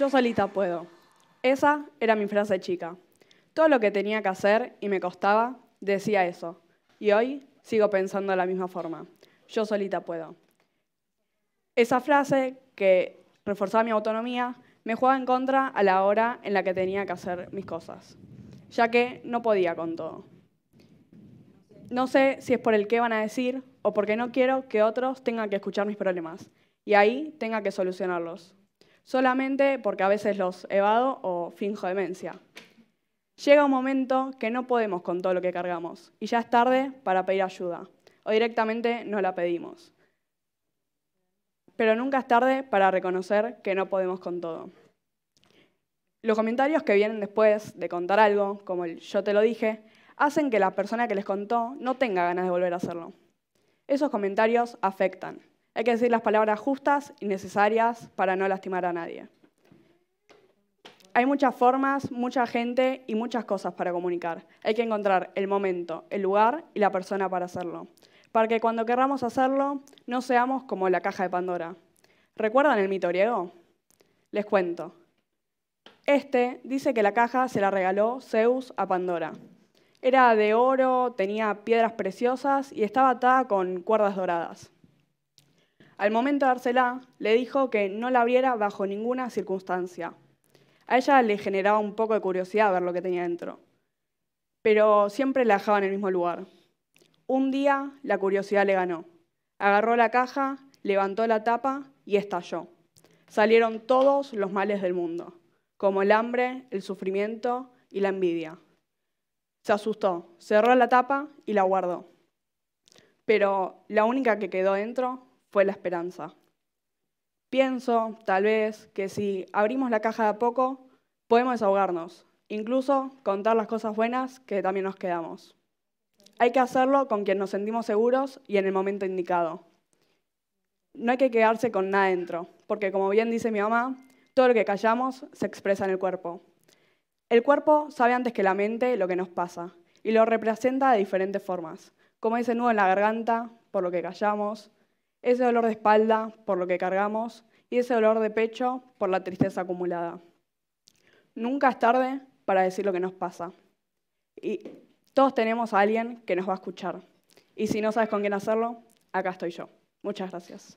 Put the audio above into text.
Yo solita puedo. Esa era mi frase chica. Todo lo que tenía que hacer y me costaba, decía eso. Y hoy sigo pensando de la misma forma. Yo solita puedo. Esa frase que reforzaba mi autonomía me jugaba en contra a la hora en la que tenía que hacer mis cosas, ya que no podía con todo. No sé si es por el qué van a decir o porque no quiero que otros tengan que escuchar mis problemas y ahí tenga que solucionarlos solamente porque a veces los evado o finjo demencia. Llega un momento que no podemos con todo lo que cargamos y ya es tarde para pedir ayuda o directamente no la pedimos. Pero nunca es tarde para reconocer que no podemos con todo. Los comentarios que vienen después de contar algo, como el yo te lo dije, hacen que la persona que les contó no tenga ganas de volver a hacerlo. Esos comentarios afectan, hay que decir las palabras justas y necesarias para no lastimar a nadie. Hay muchas formas, mucha gente y muchas cosas para comunicar. Hay que encontrar el momento, el lugar y la persona para hacerlo. Para que cuando querramos hacerlo, no seamos como la caja de Pandora. ¿Recuerdan el mito griego? Les cuento. Este dice que la caja se la regaló Zeus a Pandora. Era de oro, tenía piedras preciosas y estaba atada con cuerdas doradas. Al momento de dársela, le dijo que no la abriera bajo ninguna circunstancia. A ella le generaba un poco de curiosidad ver lo que tenía dentro, pero siempre la dejaba en el mismo lugar. Un día la curiosidad le ganó. Agarró la caja, levantó la tapa y estalló. Salieron todos los males del mundo, como el hambre, el sufrimiento y la envidia. Se asustó, cerró la tapa y la guardó. Pero la única que quedó dentro fue la esperanza. Pienso, tal vez, que si abrimos la caja de a poco, podemos desahogarnos, incluso contar las cosas buenas que también nos quedamos. Hay que hacerlo con quien nos sentimos seguros y en el momento indicado. No hay que quedarse con nada dentro, porque como bien dice mi mamá, todo lo que callamos se expresa en el cuerpo. El cuerpo sabe antes que la mente lo que nos pasa y lo representa de diferentes formas, como ese nudo en la garganta, por lo que callamos, ese dolor de espalda por lo que cargamos y ese dolor de pecho por la tristeza acumulada. Nunca es tarde para decir lo que nos pasa. Y todos tenemos a alguien que nos va a escuchar. Y si no sabes con quién hacerlo, acá estoy yo. Muchas gracias.